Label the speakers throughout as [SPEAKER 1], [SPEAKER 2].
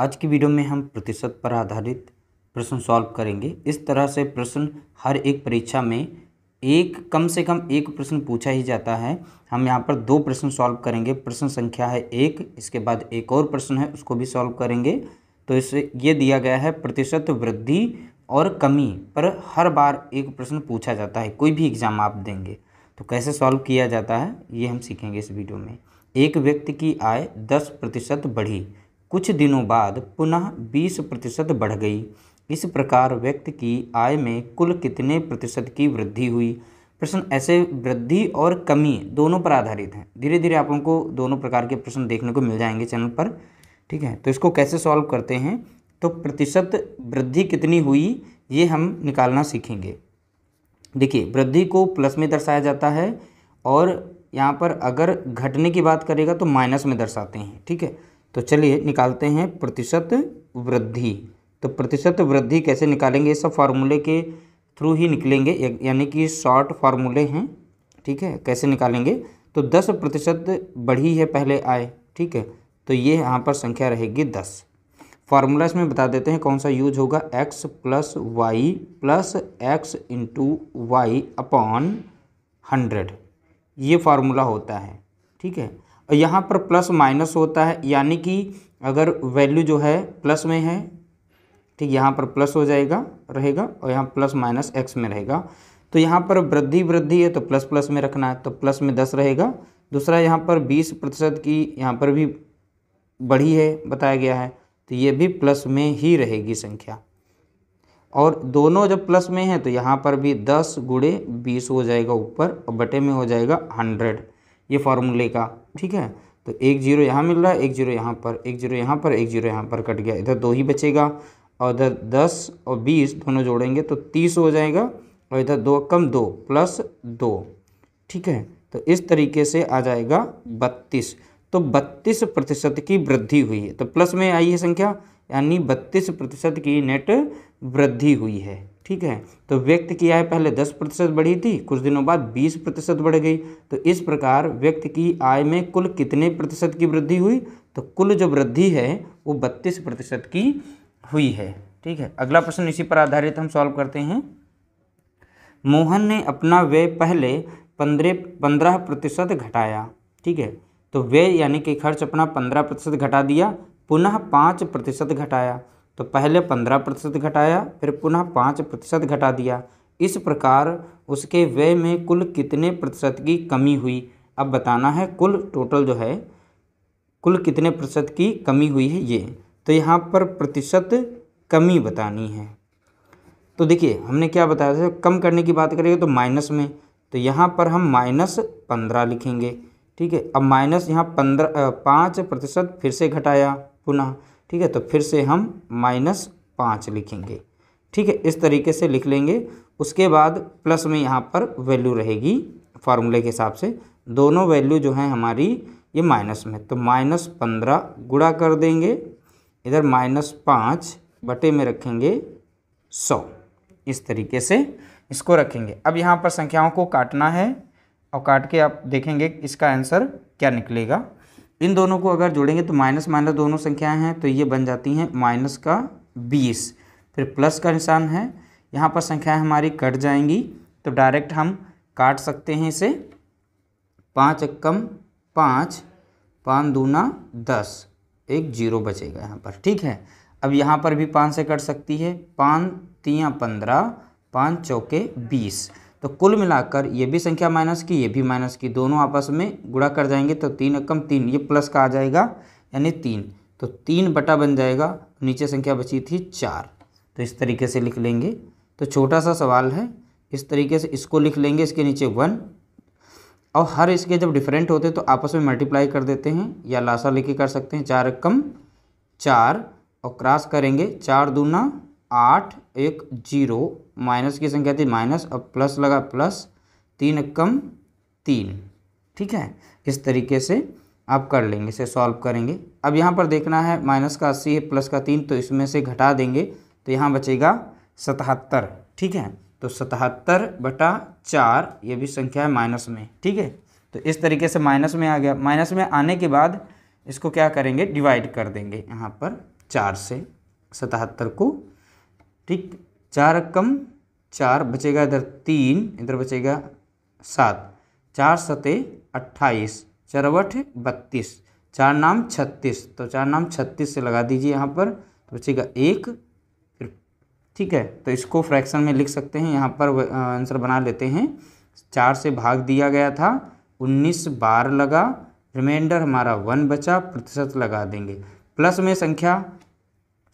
[SPEAKER 1] आज की वीडियो में हम प्रतिशत पर आधारित प्रश्न सॉल्व करेंगे इस तरह से प्रश्न हर एक परीक्षा में एक कम से कम एक प्रश्न पूछा ही जाता है हम यहाँ पर दो प्रश्न सॉल्व करेंगे प्रश्न संख्या है एक इसके बाद एक और प्रश्न है उसको भी सॉल्व करेंगे तो इसे ये दिया गया है प्रतिशत वृद्धि और कमी पर हर बार एक प्रश्न पूछा जाता है कोई भी एग्ज़ाम आप देंगे तो कैसे सॉल्व किया जाता है ये हम सीखेंगे इस वीडियो में एक व्यक्ति की आय दस प्रतिशत बढ़ी कुछ दिनों बाद पुनः 20 प्रतिशत बढ़ गई इस प्रकार व्यक्ति की आय में कुल कितने प्रतिशत की वृद्धि हुई प्रश्न ऐसे वृद्धि और कमी दोनों पर आधारित हैं धीरे धीरे आप उनको दोनों प्रकार के प्रश्न देखने को मिल जाएंगे चैनल पर ठीक है तो इसको कैसे सॉल्व करते हैं तो प्रतिशत वृद्धि कितनी हुई ये हम निकालना सीखेंगे देखिए वृद्धि को प्लस में दर्शाया जाता है और यहाँ पर अगर घटने की बात करेगा तो माइनस में दर्शाते हैं ठीक है तो चलिए निकालते हैं प्रतिशत वृद्धि तो प्रतिशत वृद्धि कैसे निकालेंगे ये सब फार्मूले के थ्रू ही निकलेंगे यानी कि शॉर्ट फार्मूले हैं ठीक है कैसे निकालेंगे तो दस प्रतिशत बढ़ी है पहले आए ठीक है तो ये यहाँ पर संख्या रहेगी दस फार्मूला इसमें बता देते हैं कौन सा यूज होगा X plus Y plus X into Y upon hundred ये फार्मूला होता है ठीक है यहाँ पर प्लस माइनस होता है यानी कि अगर वैल्यू जो है प्लस में है ठीक यहाँ पर प्लस हो जाएगा रहेगा और यहाँ प्लस माइनस एक्स में रहेगा तो यहाँ पर वृद्धि वृद्धि है तो प्लस प्लस में रखना है तो प्लस में दस रहेगा दूसरा यहाँ पर बीस प्रतिशत की यहाँ पर भी बढ़ी है बताया गया है तो ये भी प्लस में ही रहेगी संख्या और दोनों जब प्लस में है तो यहाँ पर भी दस गुड़े बीस हो जाएगा ऊपर और बटे में हो जाएगा हंड्रेड ये फार्मूले का ठीक है तो एक जीरो यहाँ मिल रहा है एक जीरो यहाँ पर एक जीरो यहाँ पर एक जीरो यहाँ पर कट गया इधर दो ही बचेगा और इधर दस और बीस दोनों जोड़ेंगे तो तीस हो जाएगा और इधर दो कम दो प्लस दो ठीक है तो इस तरीके से आ जाएगा बत्तीस तो बत्तीस प्रतिशत की वृद्धि हुई है तो प्लस में आई है संख्या यानी बत्तीस प्रतिशत की नेट वृद्धि हुई है ठीक है तो व्यक्त की आय पहले 10 प्रतिशत बढ़ी थी कुछ दिनों बाद 20 प्रतिशत बढ़ गई तो इस प्रकार व्यक्त की आय में कुल कितने प्रतिशत की वृद्धि हुई तो कुल जो वृद्धि है वो बत्तीस प्रतिशत की हुई है ठीक है अगला प्रश्न इसी पर आधारित हम सॉल्व करते हैं मोहन ने अपना व्यय पहले पंद्रह पंद्रह प्रतिशत घटाया ठीक है तो व्यय यानी कि खर्च अपना पंद्रह प्रतिशत घटा दिया पुनः पाँच प्रतिशत घटाया तो पहले पंद्रह प्रतिशत घटाया फिर पुनः पाँच प्रतिशत घटा दिया इस प्रकार उसके व्यय में कुल कितने प्रतिशत की कमी हुई अब बताना है कुल टोटल जो है कुल कितने प्रतिशत की कमी हुई है ये तो यहाँ पर प्रतिशत कमी बतानी है तो देखिए हमने क्या बताया था कम करने की बात करेंगे तो माइनस में तो यहाँ पर हम माइनस पंद्रह लिखेंगे ठीक है अब माइनस यहाँ पंद्रह पाँच प्रतिशत फिर से घटाया पुनः ठीक है तो फिर से हम माइनस पाँच लिखेंगे ठीक है इस तरीके से लिख लेंगे उसके बाद प्लस में यहाँ पर वैल्यू रहेगी फार्मूले के हिसाब से दोनों वैल्यू जो है हमारी ये माइनस में तो माइनस पंद्रह गुड़ा कर देंगे इधर माइनस पाँच बटे में रखेंगे सौ इस तरीके से इसको रखेंगे अब यहाँ पर संख्याओं को काटना है और काट के आप देखेंगे इसका आंसर क्या निकलेगा इन दोनों को अगर जोड़ेंगे तो माइनस माइनस दोनों संख्याएं हैं तो ये बन जाती हैं माइनस का बीस फिर प्लस का निशान है यहाँ पर संख्याएं हमारी कट जाएंगी तो डायरेक्ट हम काट सकते हैं इसे पाँच एकम पाँच पाँच दूना दस एक जीरो बचेगा यहाँ पर ठीक है अब यहाँ पर भी पाँच से कट सकती है पाँच तियाँ पंद्रह पाँच चौके बीस तो कुल मिलाकर ये भी संख्या माइनस की ये भी माइनस की दोनों आपस में गुड़ा कर जाएंगे तो तीन एकम तीन ये प्लस का आ जाएगा यानी तीन तो तीन बटा बन जाएगा नीचे संख्या बची थी चार तो इस तरीके से लिख लेंगे तो छोटा सा सवाल है इस तरीके से इसको लिख लेंगे इसके नीचे वन और हर इसके जब डिफरेंट होते तो आपस में मल्टीप्लाई कर देते हैं या लाशा के कर सकते हैं चार एकम चार और क्रॉस करेंगे चार दूना आठ एक जीरो माइनस की संख्या थी माइनस और प्लस लगा प्लस तीन कम तीन ठीक है इस तरीके से आप कर लेंगे इसे सॉल्व करेंगे अब यहाँ पर देखना है माइनस का अस्सी है प्लस का तीन तो इसमें से घटा देंगे तो यहाँ बचेगा सतहत्तर ठीक है तो सतहत्तर बटा चार ये भी संख्या है माइनस में ठीक है तो इस तरीके से माइनस में आ गया माइनस में आने के बाद इसको क्या करेंगे डिवाइड कर देंगे यहाँ पर चार से सतहत्तर को ठीक चार कम चार बचेगा इधर तीन इधर बचेगा सात चार सते अट्ठाईस चरवठ बत्तीस चार नाम छत्तीस तो चार नाम छत्तीस से लगा दीजिए यहाँ पर तो बचेगा एक फिर ठीक है तो इसको फ्रैक्शन में लिख सकते हैं यहाँ पर आंसर बना लेते हैं चार से भाग दिया गया था उन्नीस बार लगा रिमाइंडर हमारा वन बचा प्रतिशत लगा देंगे प्लस में संख्या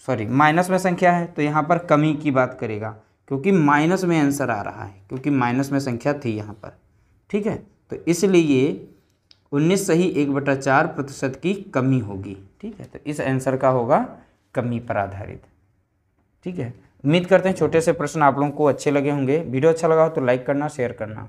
[SPEAKER 1] सॉरी माइनस में संख्या है तो यहाँ पर कमी की बात करेगा क्योंकि माइनस में आंसर आ रहा है क्योंकि माइनस में संख्या थी यहाँ पर ठीक है तो इसलिए उन्नीस सही एक बटा चार प्रतिशत की कमी होगी ठीक है तो इस आंसर का होगा कमी पर आधारित ठीक है उम्मीद करते हैं छोटे से प्रश्न आप लोगों को अच्छे लगे होंगे वीडियो अच्छा लगा हो तो लाइक करना शेयर करना